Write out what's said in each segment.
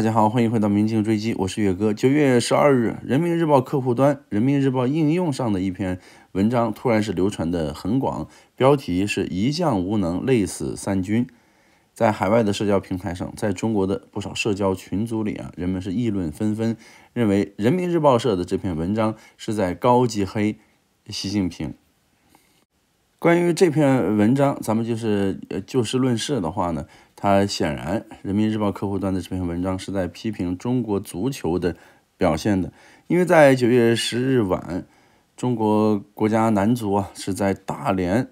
大家好，欢迎回到《明镜追击》，我是岳哥。九月十二日，《人民日报》客户端、《人民日报》应用上的一篇文章，突然是流传的很广，标题是“一将无能，累死三军”。在海外的社交平台上，在中国的不少社交群组里啊，人们是议论纷纷，认为《人民日报》社的这篇文章是在高级黑习近平。关于这篇文章，咱们就是就事论事的话呢。他显然，《人民日报》客户端的这篇文章是在批评中国足球的表现的，因为在九月十日晚，中国国家男足啊是在大连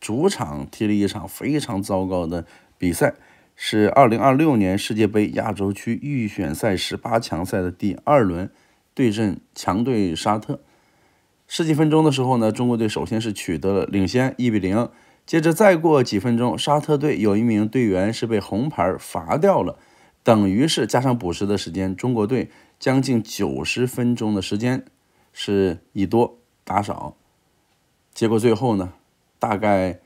主场踢了一场非常糟糕的比赛，是二零二六年世界杯亚洲区预选赛十八强赛的第二轮对阵强队沙特。十几分钟的时候呢，中国队首先是取得了领先，一比零。接着再过几分钟，沙特队有一名队员是被红牌罚掉了，等于是加上补时的时间，中国队将近九十分钟的时间是以多打少，结果最后呢，大概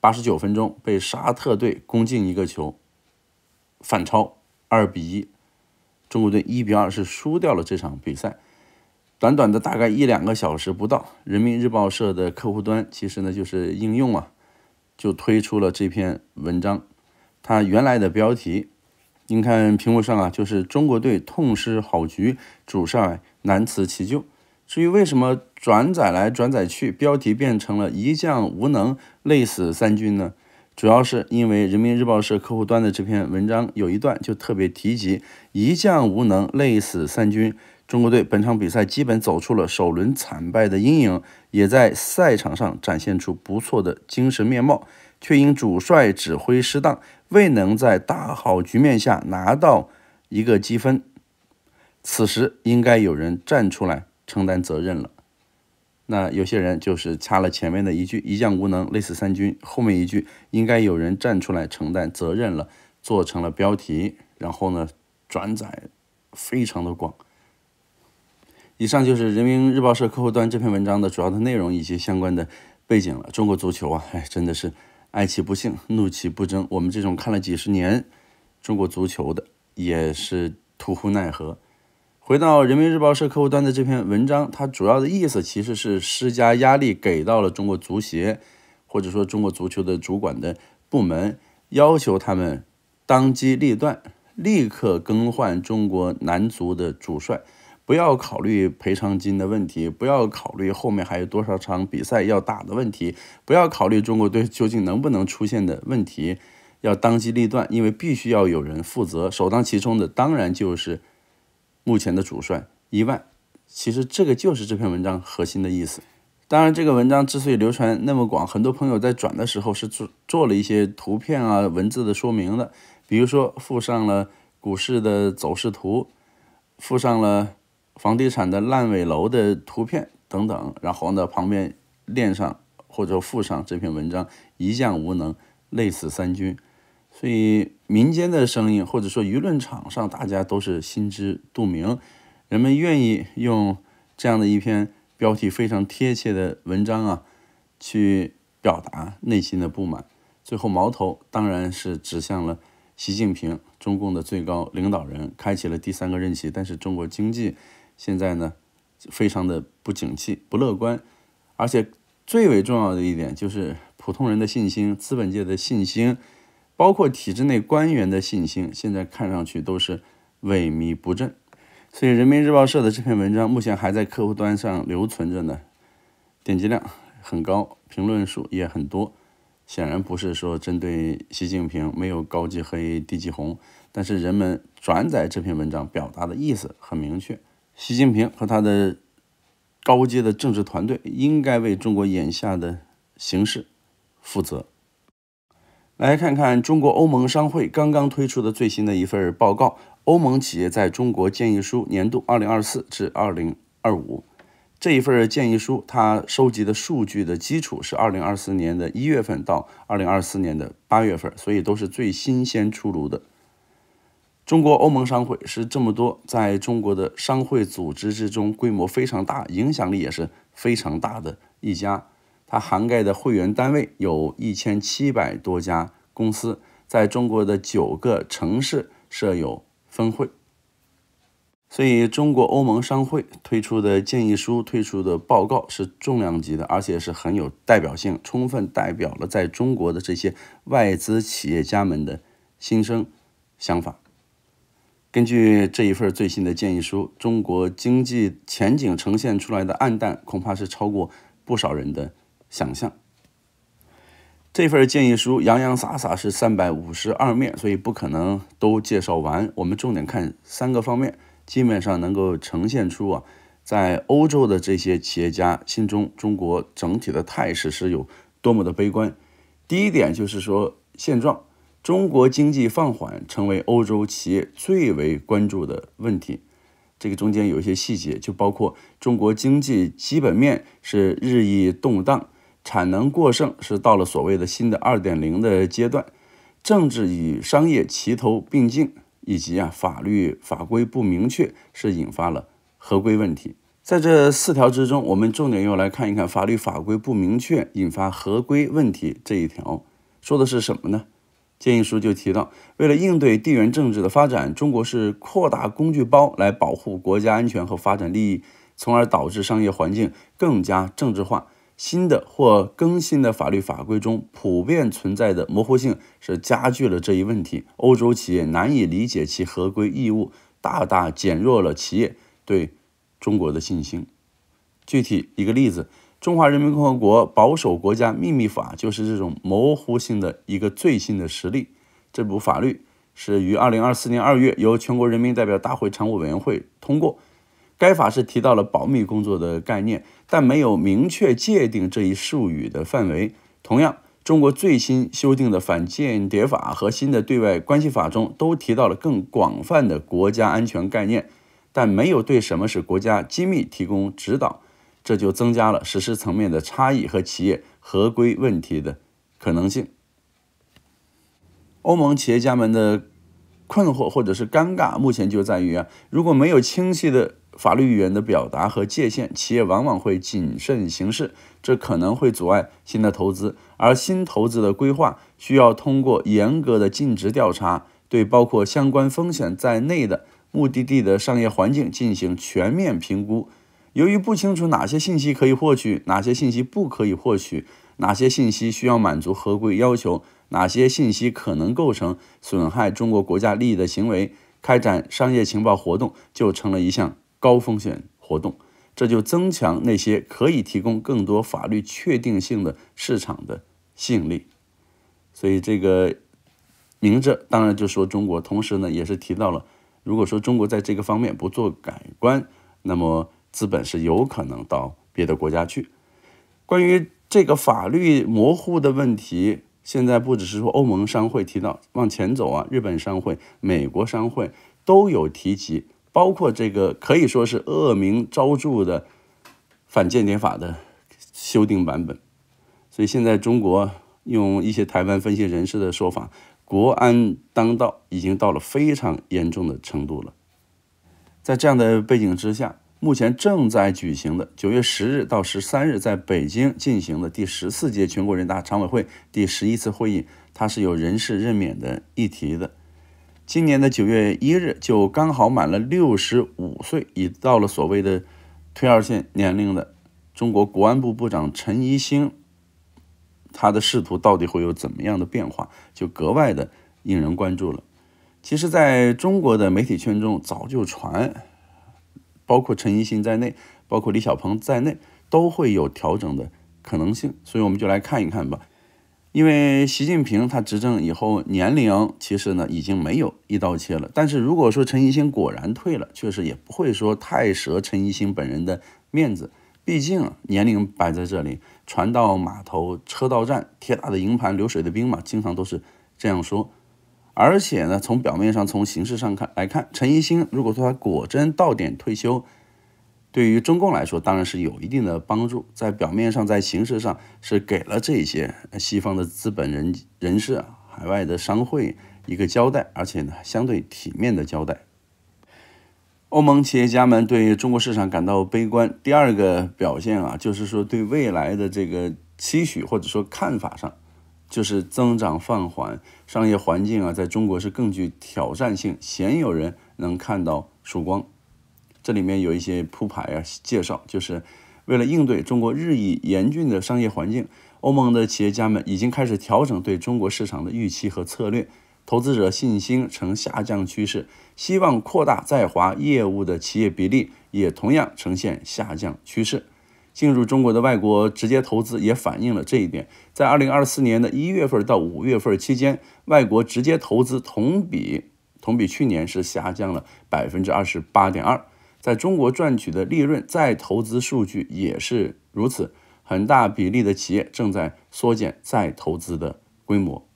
八十九分钟被沙特队攻进一个球，反超二比一，中国队一比二是输掉了这场比赛。短短的大概一两个小时不到，人民日报社的客户端其实呢就是应用啊。就推出了这篇文章，它原来的标题，您看屏幕上啊，就是中国队痛失好局，主帅难辞其咎。至于为什么转载来转载去，标题变成了“一将无能，累死三军”呢？主要是因为人民日报社客户端的这篇文章有一段就特别提及“一将无能，累死三军”。中国队本场比赛基本走出了首轮惨败的阴影，也在赛场上展现出不错的精神面貌，却因主帅指挥失当，未能在大好局面下拿到一个积分。此时应该有人站出来承担责任了。那有些人就是掐了前面的一句“一将无能，累死三军”，后面一句“应该有人站出来承担责任了”做成了标题，然后呢，转载非常的广。以上就是人民日报社客户端这篇文章的主要的内容以及相关的背景了。中国足球啊，哎，真的是哀其不幸，怒其不争。我们这种看了几十年中国足球的，也是徒呼奈何。回到人民日报社客户端的这篇文章，它主要的意思其实是施加压力给到了中国足协，或者说中国足球的主管的部门，要求他们当机立断，立刻更换中国男足的主帅。不要考虑赔偿金的问题，不要考虑后面还有多少场比赛要打的问题，不要考虑中国队究竟能不能出现的问题，要当机立断，因为必须要有人负责，首当其冲的当然就是目前的主帅伊万。其实这个就是这篇文章核心的意思。当然，这个文章之所以流传那么广，很多朋友在转的时候是做做了一些图片啊、文字的说明的，比如说附上了股市的走势图，附上了。房地产的烂尾楼的图片等等，然后呢，旁边链上或者附上这篇文章，一将无能，累死三军。所以民间的声音或者说舆论场上，大家都是心知肚明，人们愿意用这样的一篇标题非常贴切的文章啊，去表达内心的不满。最后矛头当然是指向了习近平，中共的最高领导人，开启了第三个任期，但是中国经济。现在呢，非常的不景气、不乐观，而且最为重要的一点就是普通人的信心、资本界的信心，包括体制内官员的信心，现在看上去都是萎靡不振。所以，《人民日报社》的这篇文章目前还在客户端上留存着呢，点击量很高，评论数也很多。显然不是说针对习近平没有高级黑、低级红，但是人们转载这篇文章表达的意思很明确。习近平和他的高阶的政治团队应该为中国眼下的形势负责。来看看中国欧盟商会刚刚推出的最新的一份报告，《欧盟企业在中国建议书》年度二零二四至二零二五这一份建议书，它收集的数据的基础是二零二四年的一月份到二零二四年的八月份，所以都是最新鲜出炉的。中国欧盟商会是这么多在中国的商会组织之中规模非常大、影响力也是非常大的一家。它涵盖的会员单位有一千七百多家公司，在中国的九个城市设有分会。所以，中国欧盟商会推出的建议书、推出的报告是重量级的，而且是很有代表性，充分代表了在中国的这些外资企业家们的心声、想法。根据这一份最新的建议书，中国经济前景呈现出来的暗淡，恐怕是超过不少人的想象。这份建议书洋洋洒洒是三百五十二面，所以不可能都介绍完。我们重点看三个方面，基本上能够呈现出啊，在欧洲的这些企业家心中，中国整体的态势是有多么的悲观。第一点就是说现状。中国经济放缓成为欧洲企业最为关注的问题。这个中间有一些细节，就包括中国经济基本面是日益动荡，产能过剩是到了所谓的新的二点零的阶段，政治与商业齐头并进，以及啊法律法规不明确是引发了合规问题。在这四条之中，我们重点又来看一看法律法规不明确引发合规问题这一条说的是什么呢？建议书就提到，为了应对地缘政治的发展，中国是扩大工具包来保护国家安全和发展利益，从而导致商业环境更加政治化。新的或更新的法律法规中普遍存在的模糊性，是加剧了这一问题。欧洲企业难以理解其合规义务，大大减弱了企业对中国的信心。具体一个例子。中华人民共和国保守国家秘密法就是这种模糊性的一个最新的实例。这部法律是于二零二四年二月由全国人民代表大会常务委员会通过。该法是提到了保密工作的概念，但没有明确界定这一术语的范围。同样，中国最新修订的反间谍法和新的对外关系法中都提到了更广泛的国家安全概念，但没有对什么是国家机密提供指导。这就增加了实施层面的差异和企业合规问题的可能性。欧盟企业家们的困惑或者是尴尬，目前就在于啊，如果没有清晰的法律语言的表达和界限，企业往往会谨慎行事，这可能会阻碍新的投资。而新投资的规划需要通过严格的尽职调查，对包括相关风险在内的目的地的商业环境进行全面评估。由于不清楚哪些信息可以获取，哪些信息不可以获取，哪些信息需要满足合规要求，哪些信息可能构成损害中国国家利益的行为，开展商业情报活动就成了一项高风险活动。这就增强那些可以提供更多法律确定性的市场的吸引力。所以，这个名字当然就说中国，同时呢，也是提到了，如果说中国在这个方面不做改观，那么。资本是有可能到别的国家去。关于这个法律模糊的问题，现在不只是说欧盟商会提到往前走啊，日本商会、美国商会都有提及，包括这个可以说是恶名昭著的反间谍法的修订版本。所以现在中国用一些台湾分析人士的说法，国安当道已经到了非常严重的程度了。在这样的背景之下。目前正在举行的九月十日到十三日在北京进行的第十四届全国人大常委会第十一次会议，它是有人事任免的议题的。今年的九月一日就刚好满了六十五岁，已到了所谓的退二线年龄的中国国安部部长陈一新，他的仕途到底会有怎么样的变化，就格外的引人关注了。其实，在中国的媒体圈中早就传。包括陈一新在内，包括李小鹏在内，都会有调整的可能性。所以我们就来看一看吧。因为习近平他执政以后，年龄其实呢已经没有一刀切了。但是如果说陈一新果然退了，确实也不会说太折陈一新本人的面子，毕竟年龄摆在这里。船到码头，车到站，铁打的营盘流水的兵嘛，经常都是这样说。而且呢，从表面上、从形式上看来看，陈一新如果说他果真到点退休，对于中共来说当然是有一定的帮助，在表面上、在形式上是给了这些西方的资本人人士、海外的商会一个交代，而且呢相对体面的交代。欧盟企业家们对中国市场感到悲观。第二个表现啊，就是说对未来的这个期许或者说看法上。就是增长放缓，商业环境啊，在中国是更具挑战性，鲜有人能看到曙光。这里面有一些铺排啊，介绍就是为了应对中国日益严峻的商业环境，欧盟的企业家们已经开始调整对中国市场的预期和策略，投资者信心呈下降趋势，希望扩大在华业务的企业比例也同样呈现下降趋势。进入中国的外国直接投资也反映了这一点。在二零二四年的一月份到五月份期间，外国直接投资同比同比去年是下降了百分之二十八点二。在中国赚取的利润再投资数据也是如此，很大比例的企业正在缩减再投资的规模。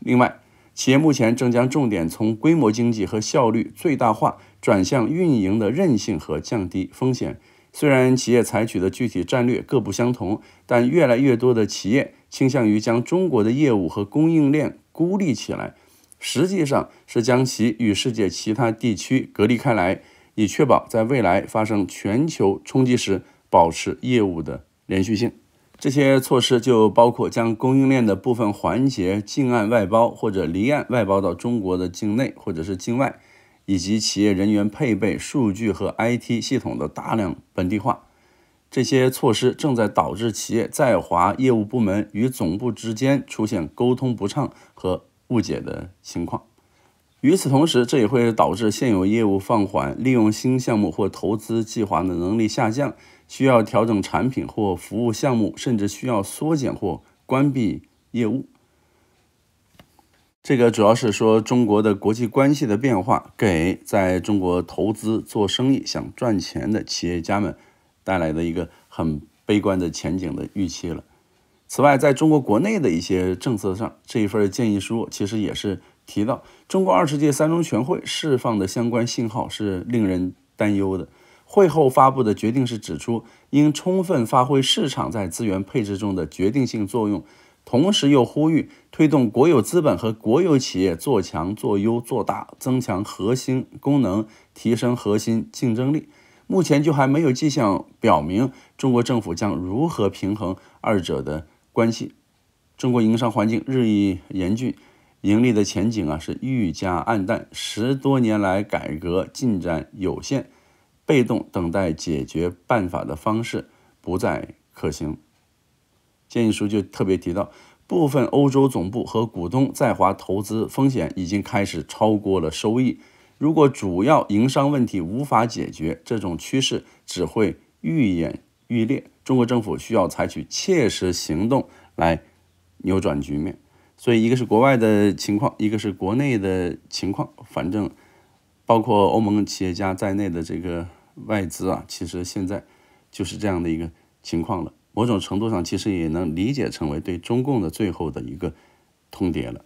另外，企业目前正将重点从规模经济和效率最大化转向运营的韧性和降低风险。虽然企业采取的具体战略各不相同，但越来越多的企业倾向于将中国的业务和供应链孤立起来，实际上是将其与世界其他地区隔离开来，以确保在未来发生全球冲击时保持业务的连续性。这些措施就包括将供应链的部分环节净岸外包或者离岸外包到中国的境内或者是境外。以及企业人员配备、数据和 IT 系统的大量本地化，这些措施正在导致企业在华业务部门与总部之间出现沟通不畅和误解的情况。与此同时，这也会导致现有业务放缓、利用新项目或投资计划的能力下降，需要调整产品或服务项目，甚至需要缩减或关闭业务。这个主要是说中国的国际关系的变化，给在中国投资做生意想赚钱的企业家们带来的一个很悲观的前景的预期了。此外，在中国国内的一些政策上，这一份建议书其实也是提到，中国二十届三中全会释放的相关信号是令人担忧的。会后发布的决定是指出，应充分发挥市场在资源配置中的决定性作用。同时又呼吁推动国有资本和国有企业做强做优做大，增强核心功能，提升核心竞争力。目前就还没有迹象表明中国政府将如何平衡二者的关系。中国营商环境日益严峻，盈利的前景啊是愈加暗淡。十多年来改革进展有限，被动等待解决办法的方式不再可行。建议书就特别提到，部分欧洲总部和股东在华投资风险已经开始超过了收益。如果主要营商问题无法解决，这种趋势只会愈演愈烈。中国政府需要采取切实行动来扭转局面。所以，一个是国外的情况，一个是国内的情况。反正，包括欧盟企业家在内的这个外资啊，其实现在就是这样的一个情况了。某种程度上，其实也能理解成为对中共的最后的一个通牒了。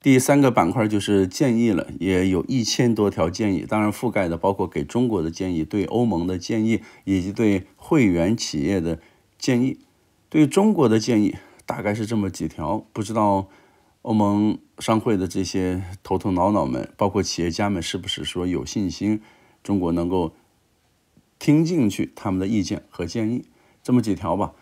第三个板块就是建议了，也有一千多条建议，当然覆盖的包括给中国的建议、对欧盟的建议以及对会员企业的建议。对中国的建议大概是这么几条，不知道欧盟商会的这些头头脑脑们，包括企业家们，是不是说有信心中国能够听进去他们的意见和建议？这么几条吧，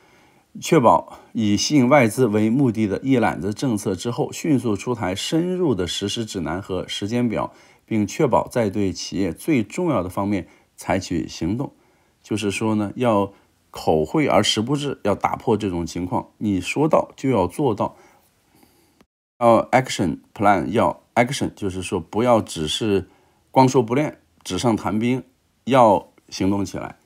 确保以吸引外资为目的的一揽子政策之后，迅速出台深入的实施指南和时间表，并确保在对企业最重要的方面采取行动。就是说呢，要口惠而实不至，要打破这种情况，你说到就要做到。要 action plan，要 action，就是说不要只是光说不练，纸上谈兵，要行动起来。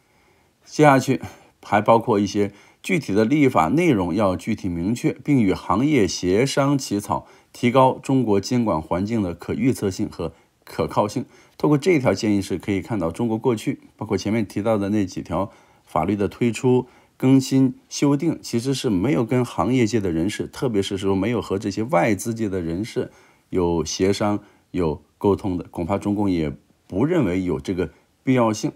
接下去。还包括一些具体的立法内容要具体明确，并与行业协商起草，提高中国监管环境的可预测性和可靠性。通过这条建议，是可以看到中国过去包括前面提到的那几条法律的推出、更新、修订，其实是没有跟行业界的人士，特别是说没有和这些外资界的人士有协商、有沟通的。恐怕中共也不认为有这个必要性。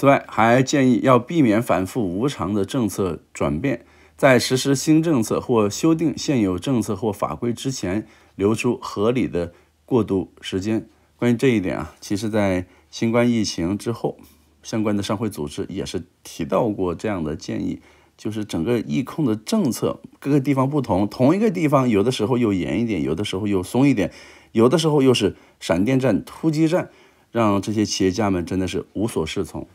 此外，还建议要避免反复无常的政策转变，在实施新政策或修订现有政策或法规之前，留出合理的过渡时间。关于这一点啊，其实，在新冠疫情之后，相关的商会组织也是提到过这样的建议，就是整个疫控的政策各个地方不同，同一个地方有的时候又严一点，有的时候又松一点，有的时候又是闪电战、突击战，让这些企业家们真的是无所适从。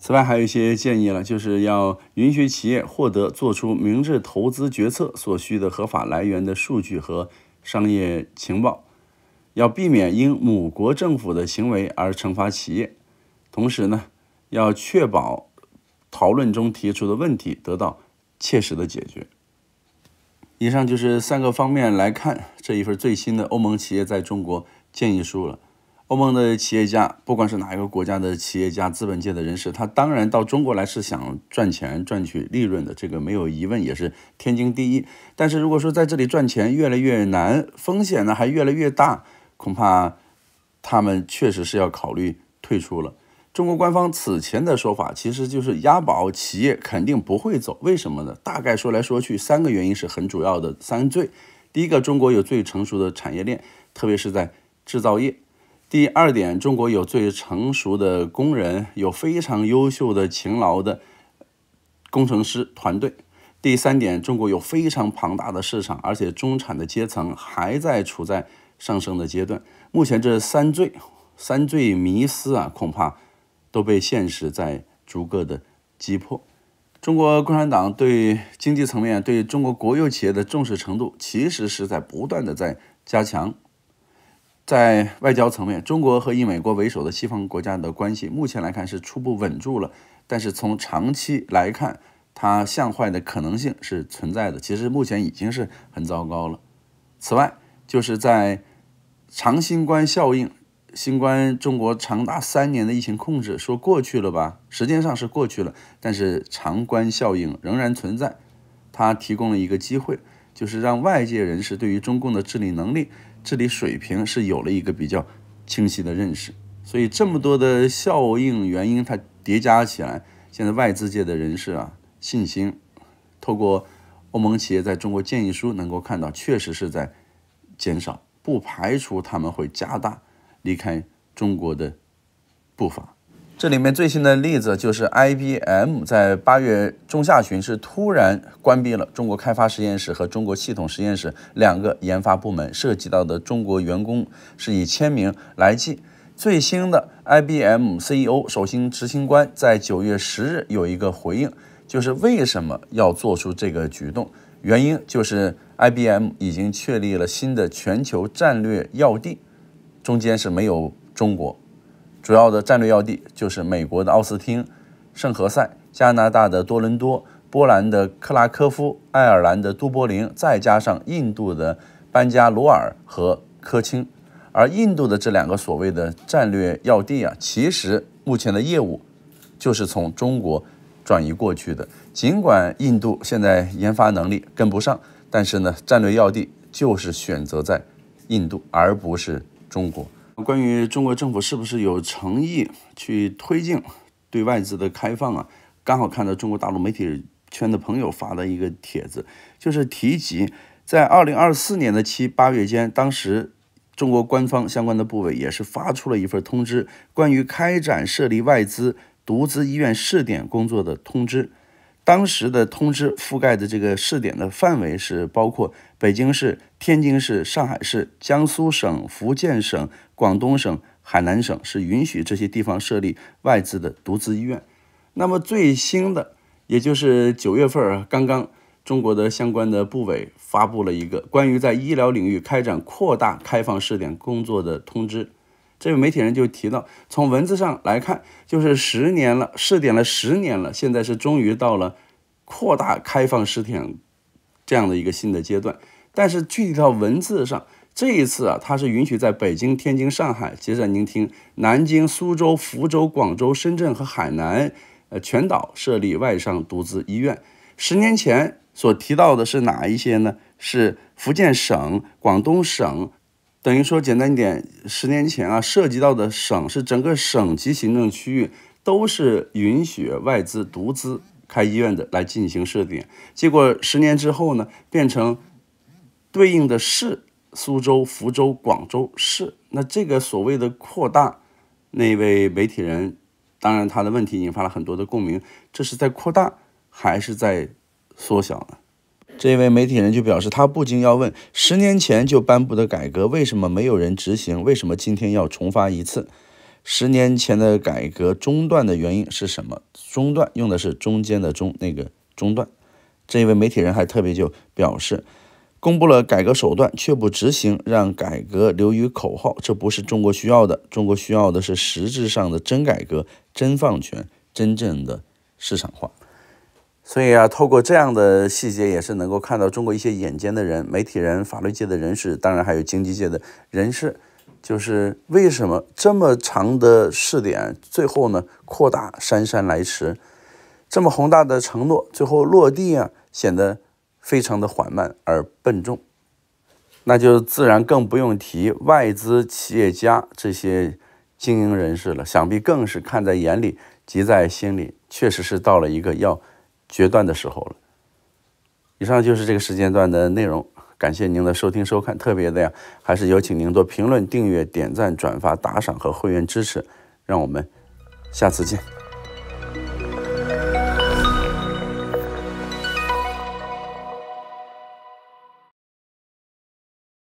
此外，还有一些建议了，就是要允许企业获得做出明智投资决策所需的合法来源的数据和商业情报，要避免因母国政府的行为而惩罚企业，同时呢，要确保讨论中提出的问题得到切实的解决。以上就是三个方面来看这一份最新的欧盟企业在中国建议书了。欧盟的企业家，不管是哪一个国家的企业家、资本界的人士，他当然到中国来是想赚钱、赚取利润的，这个没有疑问，也是天经地义。但是如果说在这里赚钱越来越难，风险呢还越来越大，恐怕他们确实是要考虑退出了。中国官方此前的说法其实就是押宝企业肯定不会走，为什么呢？大概说来说去，三个原因是很主要的三最：第一个，中国有最成熟的产业链，特别是在制造业。第二点，中国有最成熟的工人，有非常优秀的、勤劳的工程师团队。第三点，中国有非常庞大的市场，而且中产的阶层还在处在上升的阶段。目前这三最、三最迷思啊，恐怕都被现实在逐个的击破。中国共产党对经济层面、对中国国有企业的重视程度，其实是在不断的在加强。在外交层面，中国和以美国为首的西方国家的关系目前来看是初步稳住了，但是从长期来看，它向坏的可能性是存在的。其实目前已经是很糟糕了。此外，就是在长新冠效应，新冠中国长达三年的疫情控制说过去了吧，时间上是过去了，但是长观效应仍然存在，它提供了一个机会，就是让外界人士对于中共的治理能力。治理水平是有了一个比较清晰的认识，所以这么多的效应原因，它叠加起来，现在外资界的人士啊，信心，透过欧盟企业在中国建议书能够看到，确实是在减少，不排除他们会加大离开中国的步伐。这里面最新的例子就是 IBM 在八月中下旬是突然关闭了中国开发实验室和中国系统实验室两个研发部门，涉及到的中国员工是以签名来记。最新的 IBM CEO 首席执行官在九月十日有一个回应，就是为什么要做出这个举动？原因就是 IBM 已经确立了新的全球战略要地，中间是没有中国。主要的战略要地就是美国的奥斯汀、圣何塞、加拿大的多伦多、波兰的克拉科夫、爱尔兰的都柏林，再加上印度的班加罗尔和科钦。而印度的这两个所谓的战略要地啊，其实目前的业务就是从中国转移过去的。尽管印度现在研发能力跟不上，但是呢，战略要地就是选择在印度而不是中国。关于中国政府是不是有诚意去推进对外资的开放啊？刚好看到中国大陆媒体圈的朋友发的一个帖子，就是提及在二零二四年的七八月间，当时中国官方相关的部委也是发出了一份通知，关于开展设立外资独资医院试点工作的通知。当时的通知覆盖的这个试点的范围是包括北京市、天津市、上海市、江苏省、福建省、广东省、海南省，是允许这些地方设立外资的独资医院。那么最新的，也就是九月份刚刚，中国的相关的部委发布了一个关于在医疗领域开展扩大开放试点工作的通知。这位媒体人就提到，从文字上来看，就是十年了，试点了十年了，现在是终于到了扩大开放试点这样的一个新的阶段。但是具体到文字上，这一次啊，它是允许在北京、天津、上海，接着您听，南京、苏州、福州、广州、深圳和海南，呃，全岛设立外商独资医院。十年前所提到的是哪一些呢？是福建省、广东省。等于说简单一点，十年前啊，涉及到的省是整个省级行政区域都是允许外资独资开医院的来进行设点。结果十年之后呢，变成对应的市，苏州、福州、广州市。那这个所谓的扩大，那位媒体人，当然他的问题引发了很多的共鸣。这是在扩大还是在缩小呢？这位媒体人就表示，他不禁要问：十年前就颁布的改革，为什么没有人执行？为什么今天要重发一次？十年前的改革中断的原因是什么？中断用的是中间的中，那个中断。这一位媒体人还特别就表示，公布了改革手段却不执行，让改革流于口号，这不是中国需要的。中国需要的是实质上的真改革、真放权、真正的市场化。所以啊，透过这样的细节，也是能够看到中国一些眼尖的人、媒体人、法律界的人士，当然还有经济界的人士，就是为什么这么长的试点，最后呢扩大姗姗来迟；这么宏大的承诺，最后落地啊，显得非常的缓慢而笨重。那就自然更不用提外资企业家这些经营人士了，想必更是看在眼里，急在心里，确实是到了一个要。决断的时候了。以上就是这个时间段的内容，感谢您的收听收看。特别的呀，还是有请您多评论、订阅、点赞、转发、打赏和会员支持。让我们下次见。